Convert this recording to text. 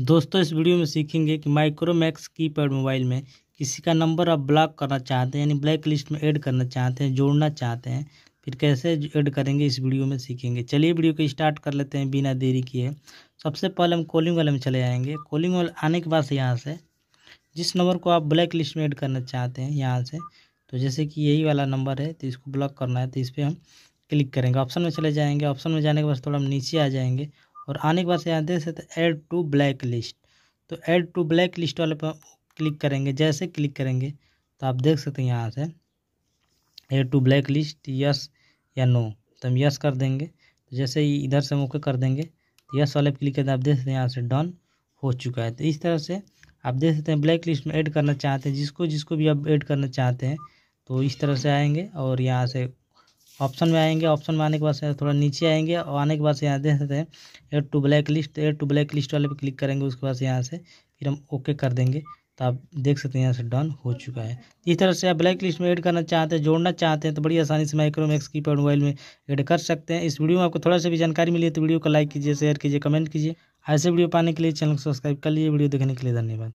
दोस्तों इस वीडियो में सीखेंगे कि माइक्रोमैक्स कीपैड मोबाइल में किसी का नंबर आप ब्लॉक करना चाहते हैं यानी ब्लैक लिस्ट में ऐड करना चाहते हैं जोड़ना चाहते हैं फिर कैसे ऐड करेंगे इस वीडियो में सीखेंगे चलिए वीडियो को स्टार्ट कर लेते हैं बिना देरी किए सबसे पहले हम कॉलिंग वाले में चले जाएंगे कॉलिंग वाले आने के बाद से यहाँ से जिस नंबर को आप ब्लैक लिस्ट में ऐड करना चाहते हैं यहाँ से तो जैसे कि यही वाला नंबर है तो इसको ब्लॉक करना है तो इस पर हम क्लिक करेंगे ऑप्शन में चले जाएंगे ऑप्शन में जाने के बाद थोड़ा हम नीचे आ जाएंगे और आने के बाद से यहाँ देख सकते ऐड टू ब्लैक लिस्ट तो ऐड टू ब्लैक लिस्ट वाले पर क्लिक करेंगे जैसे क्लिक करेंगे तो आप देख सकते हैं यहाँ से add to blacklist yes या नो तो हम यस कर देंगे तो जैसे ही इधर से हम ओके कर देंगे तो यस वाले पर क्लिक करते हैं आप देख सकते हैं यहाँ से डन हो चुका है तो इस तरह से आप देख सकते हैं ब्लैक लिस्ट में ऐड करना चाहते हैं जिसको जिसको भी आप ऐड करना चाहते हैं तो इस तरह से आएंगे और यहाँ से ऑप्शन में आएंगे ऑप्शन में आने के बाद थोड़ा नीचे आएंगे और आने के बाद से यहाँ देख सकते हैं add to blacklist add to blacklist वाले पे क्लिक करेंगे उसके बाद से यहाँ से फिर हम ओके कर देंगे तो आप देख सकते हैं यहाँ से डन हो चुका है इस तरह से आप ब्लैक लिस्ट में एड करना चाहते हैं जोड़ना चाहते हैं तो बड़ी आसानी से माइक्रोमैक्स की मोबाइल में एड कर सकते हैं इस वीडियो में आपको थोड़ा सा भी जानकारी मिली तो वीडियो को लाइक कीजिए शेयर कीजिए कमेंट कीजिए ऐसे वीडियो पाने के लिए चैनल को सब्सक्राइब कर लीजिए वीडियो देखने के लिए धन्यवाद